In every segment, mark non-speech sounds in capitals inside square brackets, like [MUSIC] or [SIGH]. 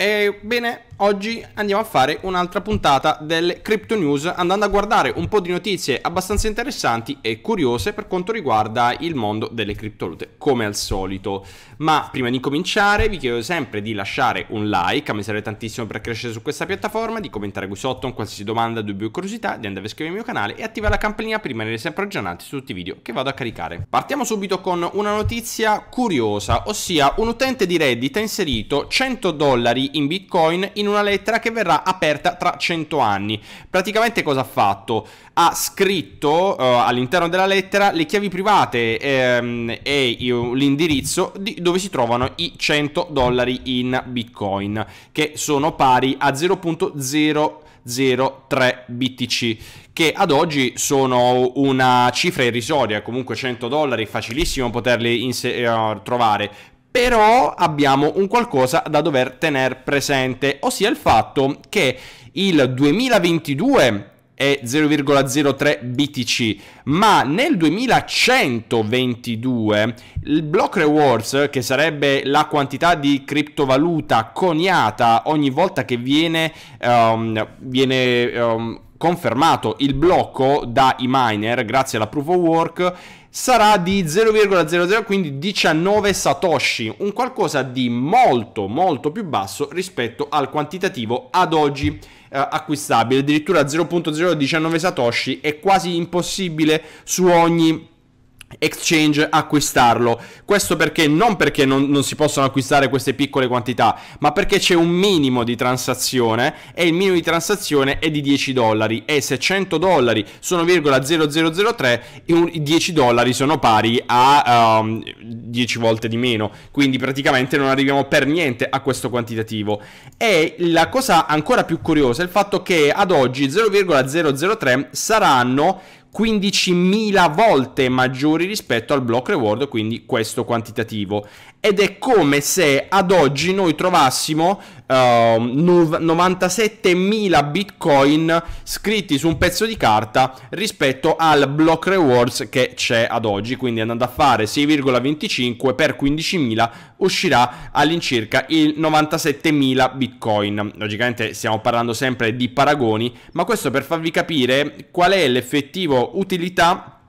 And bene, oggi andiamo a fare un'altra puntata delle Crypto News andando a guardare un po' di notizie abbastanza interessanti e curiose per quanto riguarda il mondo delle criptovalute, come al solito. Ma prima di cominciare vi chiedo sempre di lasciare un like, a me serve tantissimo per crescere su questa piattaforma, di commentare qui sotto un qualsiasi domanda, dubbio o curiosità, di andare a iscrivervi al mio canale e attivare la campanellina per rimanere sempre aggiornati su tutti i video che vado a caricare. Partiamo subito con una notizia curiosa, ossia un utente di Reddit ha inserito 100 dollari in Bitcoin Bitcoin in una lettera che verrà aperta tra 100 anni. Praticamente cosa ha fatto? Ha scritto uh, all'interno della lettera le chiavi private ehm, e l'indirizzo di dove si trovano i 100 dollari in Bitcoin, che sono pari a 0.003 BTC che ad oggi sono una cifra irrisoria, comunque 100 dollari, facilissimo poterli eh, trovare, però abbiamo un qualcosa da dover tenere presente, ossia il fatto che il 2022 è 0,03 BTC, ma nel 2122 il Block Rewards, che sarebbe la quantità di criptovaluta coniata ogni volta che viene, um, viene um, confermato il blocco dai miner grazie alla proof of work, sarà di 0,00 quindi 19 satoshi, un qualcosa di molto molto più basso rispetto al quantitativo ad oggi eh, acquistabile, addirittura 0.019 satoshi è quasi impossibile su ogni exchange acquistarlo. Questo perché non perché non, non, si possono acquistare queste piccole quantità, ma perché c'è un minimo di transazione e il minimo di transazione è di 10 dollari e se 100 dollari sono 0,0003, i 10 dollari sono pari a um, ehm, 10 volte di meno, quindi praticamente non arriviamo per niente a questo quantitativo. E la cosa ancora più curiosa è il fatto che ad oggi 0,003 saranno 15.000 volte maggiori rispetto al block reward, quindi questo quantitativo ed è come se ad oggi noi trovassimo ehm, uh, 97.000 bitcoin scritti su un pezzo di carta rispetto al block rewards che c'è ad oggi, quindi andando a fare 6,25 per 15.000 uscirà all'incirca il 97.000 bitcoin. Logicamente stiamo parlando sempre di paragoni, ma questo per farvi capire qual è l'effettivo utilità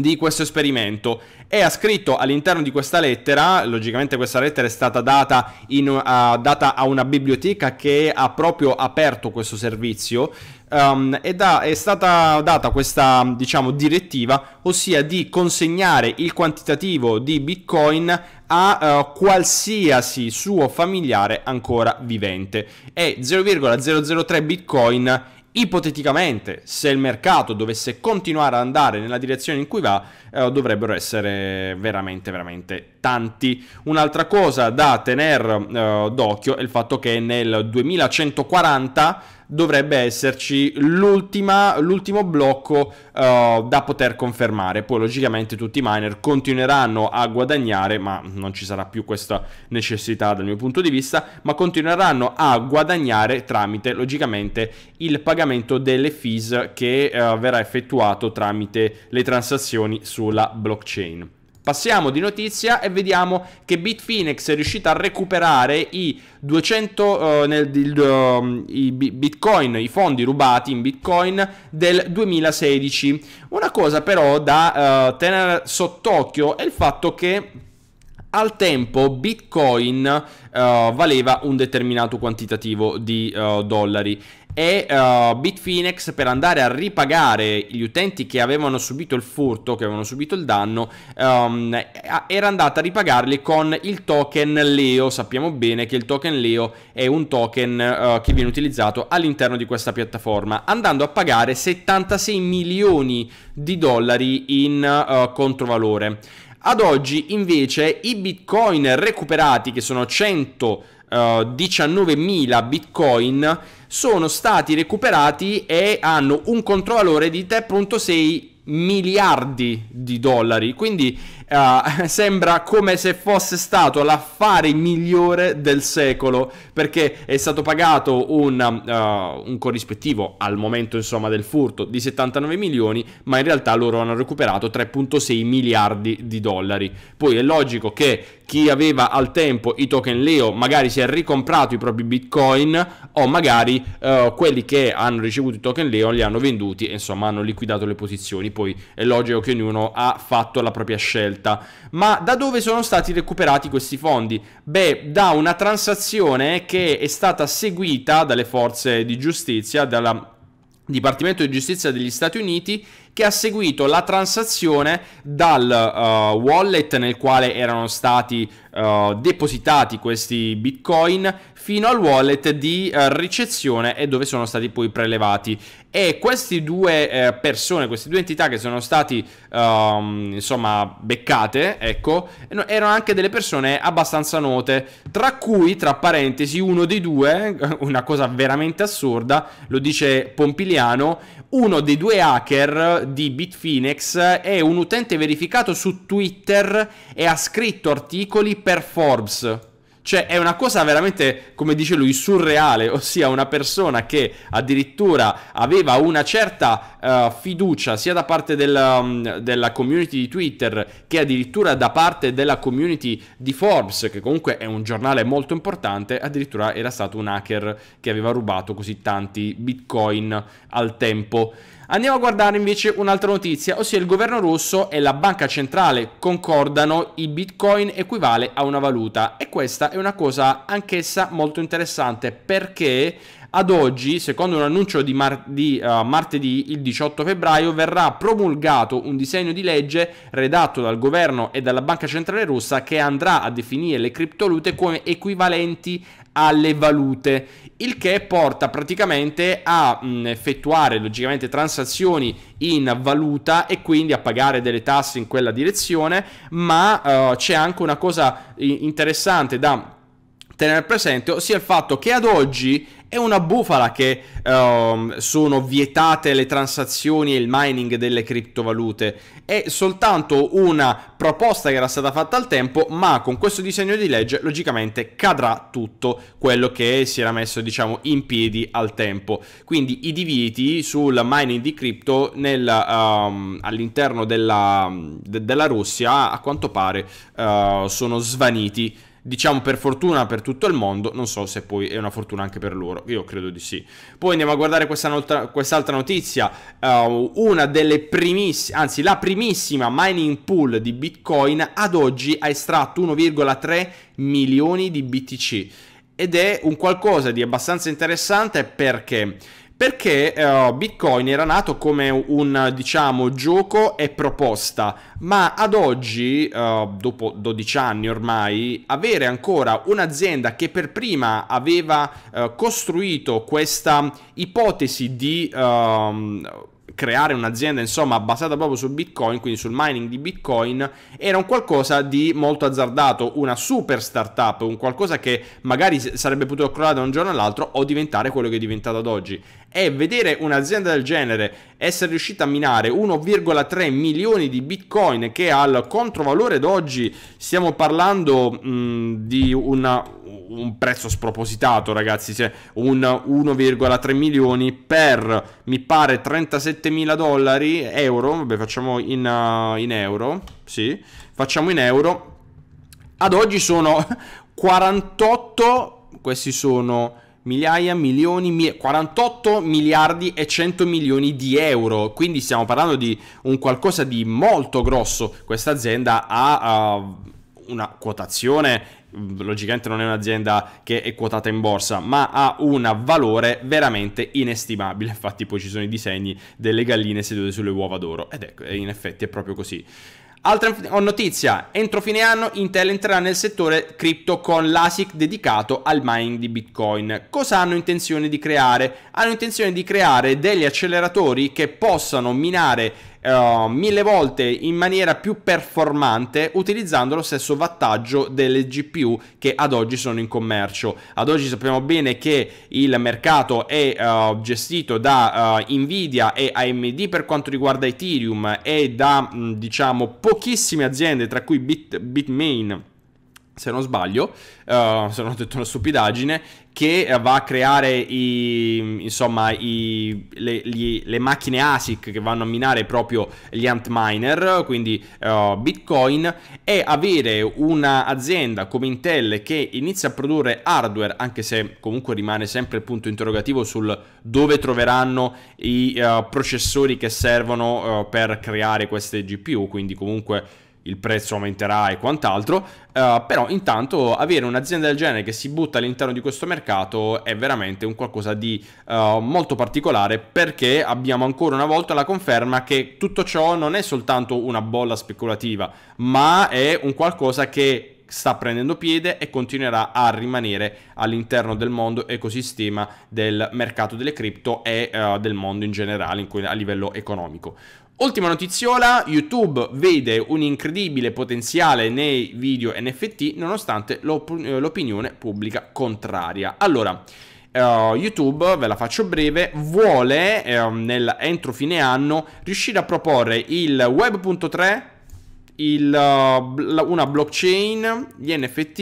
di questo esperimento e ha scritto all'interno di questa lettera, logicamente questa lettera è stata data, in, uh, data a una biblioteca che ha proprio aperto questo servizio um, ehm, ed ha, è stata data questa diciamo direttiva, ossia di consegnare il quantitativo di bitcoin a uh, qualsiasi suo familiare ancora vivente e 0,003 bitcoin ipoteticamente, se il mercato dovesse continuare ad andare nella direzione in cui va, eh, dovrebbero essere veramente, veramente tanti. Un'altra cosa da tenere eh, d'occhio è il fatto che nel 2140 dovrebbe esserci l'ultimo blocco uh, da poter confermare. Poi logicamente tutti i miner continueranno a guadagnare, ma non ci sarà più questa necessità dal mio punto di vista, ma continueranno a guadagnare tramite logicamente il pagamento delle fees che uh, verrà effettuato tramite le transazioni sulla blockchain. Passiamo di notizia e vediamo che Bitfinex è riuscita a recuperare i 200 eh, nel, il, uh, i bitcoin, i fondi rubati in bitcoin del 2016. Una cosa però da uh, eh, tenere sott'occhio è il fatto che al tempo Bitcoin uh, valeva un determinato quantitativo di uh, dollari e uh, Bitfinex per andare a ripagare gli utenti che avevano subito il furto, che avevano subito il danno, um, era andata a ripagarli con il token Leo. Sappiamo bene che il token Leo è un token uh, che viene utilizzato all'interno di questa piattaforma, andando a pagare 76 milioni di dollari in uh, controvalore. Ad oggi invece i bitcoin recuperati, che sono 100 uh, 19.000 bitcoin sono stati recuperati e hanno un controvalore di 3.6 miliardi di dollari. Quindi uh, [LAUGHS] sembra come se fosse stato l'affare migliore del secolo perché è stato pagato un, uh, un corrispettivo al momento insomma, del furto di 79 milioni ma in realtà loro hanno recuperato 3.6 miliardi di dollari. Poi è logico che chi aveva al tempo i token Leo magari si è ricomprato i propri bitcoin o magari uh, quelli che hanno ricevuto i token Leo li hanno venduti e insomma hanno liquidato le posizioni. Poi è logico che ognuno ha fatto la propria scelta scelta. Ma da dove sono stati recuperati questi fondi? Beh, da una transazione che è stata seguita dalle forze di giustizia, dal Dipartimento di Giustizia degli Stati Uniti che ha seguito la transazione dal uh, wallet nel quale erano stati eh, depositati questi bitcoin fino al wallet di uh, ricezione e dove sono stati poi prelevati. E queste due uh, persone, queste due entità che sono stati um, insomma beccate, ecco, erano anche delle persone abbastanza note, tra cui, tra parentesi, uno dei due, [LAUGHS] una cosa veramente assurda, lo dice Pompiliano, uno dei due hacker di Bitfinex è un utente verificato su Twitter e ha scritto articoli per Forbes. Cioè, è una cosa veramente, come dice lui, surreale, [LAUGHS] ossia una persona che addirittura aveva una certa uh, fiducia sia da parte del, um, della community di Twitter che addirittura da parte della community di Forbes, che comunque è un giornale molto importante, addirittura era stato un hacker che aveva rubato così tanti bitcoin al tempo. Andiamo a guardare invece un'altra notizia, ossia il governo russo e la banca centrale concordano il bitcoin equivale a una valuta e questa è una cosa anch'essa molto interessante perché ad oggi, secondo un annuncio di, mar- di uh, martedì il 18 febbraio, verrà promulgato un disegno di legge redatto dal governo e dalla Banca Centrale Russa che andrà a definire le criptovalute come equivalenti alle valute, il che porta praticamente a mh, mm, effettuare logicamente transazioni in valuta e quindi a pagare delle tasse in quella direzione, ma uh, c'è anche una cosa interessante da tenere presente, ossia il fatto che ad oggi è una bufala che um, sono vietate le transazioni e il mining delle criptovalute. È soltanto una proposta che era stata fatta al tempo, ma con questo disegno di legge logicamente cadrà tutto quello che si era messo, diciamo, in piedi al tempo. Quindi i divieti sul mining di cripto um, all'interno della, de, della, Russia a quanto pare uh, sono svaniti diciamo per fortuna per tutto il mondo, non so se poi è una fortuna anche per loro, io credo di sì. Poi andiamo a guardare questa not- quest'altra notizia, uh, una delle primissime, anzi la primissima mining pool di Bitcoin ad oggi ha estratto 1,3 milioni di BTC ed è un qualcosa di abbastanza interessante perché perché uh, Bitcoin era nato come un diciamo gioco e proposta, ma ad oggi, uh, dopo 12 anni ormai, avere ancora un'azienda che per prima aveva uh, costruito questa ipotesi di ehm, creare un'azienda insomma basata proprio su Bitcoin, quindi sul mining di Bitcoin, era un qualcosa di molto azzardato, una super startup, un qualcosa che magari sarebbe potuto crollare da un giorno all'altro o diventare quello che è diventato ad oggi. E vedere un'azienda del genere essere riuscita a minare 1,3 milioni di Bitcoin che al controvalore d'oggi stiamo parlando mh, di una un prezzo spropositato, ragazzi. Cioè, un 1,3 milioni per mi pare 37 mila dollari, euro. Vabbè, facciamo in, uh, in euro. Sì, facciamo in euro. Ad oggi sono 48. [LAUGHS] Questi sono migliaia, milioni, 48 miliardi e 100 milioni di euro. Quindi stiamo parlando di un qualcosa di molto grosso. Questa azienda ha, uh, una quotazione, logicamente non è un'azienda che è quotata in borsa, ma ha un valore veramente inestimabile. [LAUGHS] Infatti poi ci sono i disegni delle galline sedute sulle uova d'oro ed ecco, in effetti è proprio così. Altra notizia, entro fine anno Intel entrerà nel settore cripto con l'ASIC dedicato al mining di Bitcoin. Cosa hanno intenzione di creare? Hanno intenzione di creare degli acceleratori che possano minare Ehm, mille volte in maniera più performante utilizzando lo stesso vantaggio delle GPU che ad oggi sono in commercio. Ad oggi sappiamo bene che il mercato è eh, gestito da eh, Nvidia e AMD per quanto riguarda Ethereum e da mh, diciamo pochissime aziende tra cui Bit, Bitmain se non sbaglio, uh, se non ho detto una stupidaggine, che eh, va a creare i, insomma, i, le, gli, le, macchine ASIC che vanno a minare proprio gli antminer, quindi uh, Bitcoin, e avere un'azienda come Intel che inizia a produrre hardware, anche se comunque rimane sempre il punto interrogativo sul dove troveranno i uh, processori che servono per creare queste GPU, quindi comunque il prezzo aumenterà e quant'altro, uh, però intanto avere un'azienda del genere che si butta all'interno di questo mercato è veramente un qualcosa di uh, molto particolare perché abbiamo ancora una volta la conferma che tutto ciò non è soltanto una bolla speculativa, ma è un qualcosa che sta prendendo piede e continuerà a rimanere all'interno del mondo ecosistema del mercato delle cripto e uh, del mondo in generale in cui, a livello economico. Ultima notiziola, YouTube vede un incredibile potenziale nei video NFT nonostante l'op- eh, l'opinione pubblica contraria. Allora, Uh, YouTube, ve la faccio breve, vuole um, nel, entro fine anno riuscire a proporre il Web.3, il, uh, una blockchain, gli NFT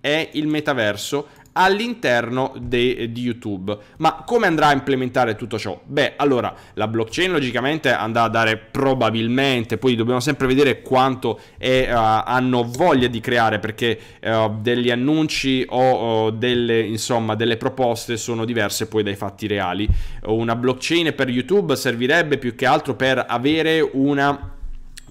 e il metaverso all'interno di YouTube. Ma come andrà a implementare tutto ciò? Beh, allora, la blockchain logicamente andrà a dare probabilmente, poi dobbiamo sempre vedere quanto è, uh, hanno voglia di creare, perché uh, degli annunci o uh, delle, insomma, delle proposte sono diverse poi dai fatti reali. Una blockchain per YouTube servirebbe più che altro per avere una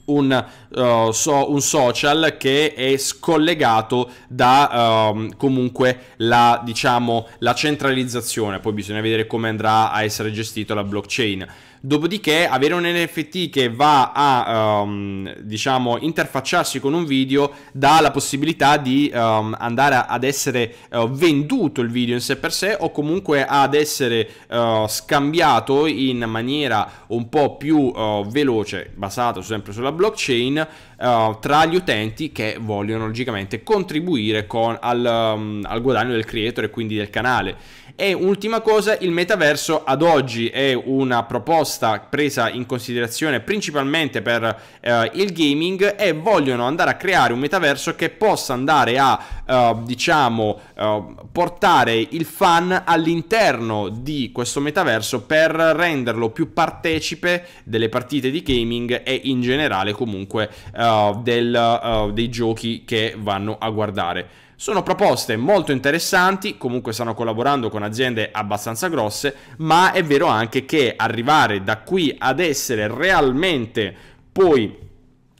un, uh, so, un, social che è scollegato da um, comunque la, diciamo, la centralizzazione, poi bisogna vedere come andrà a essere gestito la blockchain. Dopodiché avere un NFT che va a um, diciamo interfacciarsi con un video dà la possibilità di um, andare ad essere uh, venduto il video in sé per sé o comunque ad essere uh, scambiato in maniera un po' più uh, veloce, basato sempre sulla blockchain uh, tra gli utenti che vogliono logicamente contribuire con, al, um, al guadagno del creator e quindi del canale. E ultima cosa, il metaverso ad oggi è una proposta presa in considerazione principalmente per eh, il gaming e vogliono andare a creare un metaverso che possa andare a, eh, diciamo, eh, portare il fan all'interno di questo metaverso per renderlo più partecipe delle partite di gaming e in generale comunque eh, eh, del, uh, dei giochi che vanno a guardare. Sono proposte molto interessanti, comunque stanno collaborando con aziende abbastanza grosse, ma è vero anche che arrivare da qui ad essere realmente poi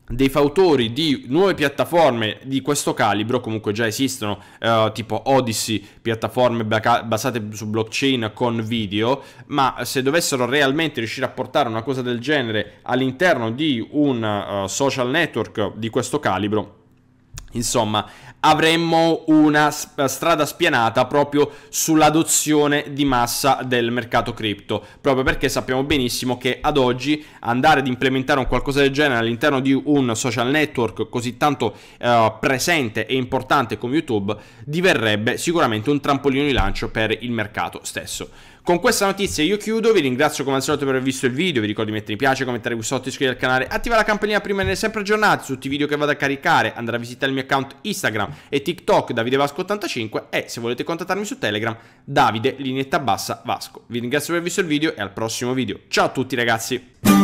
dei fautori di nuove piattaforme di questo calibro, comunque già esistono eh, tipo Odyssey, piattaforme basate su blockchain con video, ma se dovessero realmente riuscire a portare una cosa del genere all'interno di un uh, social network di questo calibro, Insomma, avremmo una strada spianata proprio sull'adozione di massa del mercato cripto, proprio perché sappiamo benissimo che ad oggi andare ad implementare un qualcosa del genere all'interno di un social network così tanto eh, presente e importante come YouTube diverrebbe sicuramente un trampolino di lancio per il mercato stesso. Con questa notizia io chiudo, vi ringrazio come al solito per aver visto il video, vi ricordo di mettere mi piace, commentare qui sotto, iscrivervi al canale, attiva la campanella prima di sempre aggiornati su tutti i video che vado a caricare, andare a visitare il mio account Instagram e TikTok davidevasco85 e se volete contattarmi su Telegram Davide Linietta Bassa Vasco. Vi ringrazio per aver visto il video e al prossimo video. Ciao a tutti ragazzi!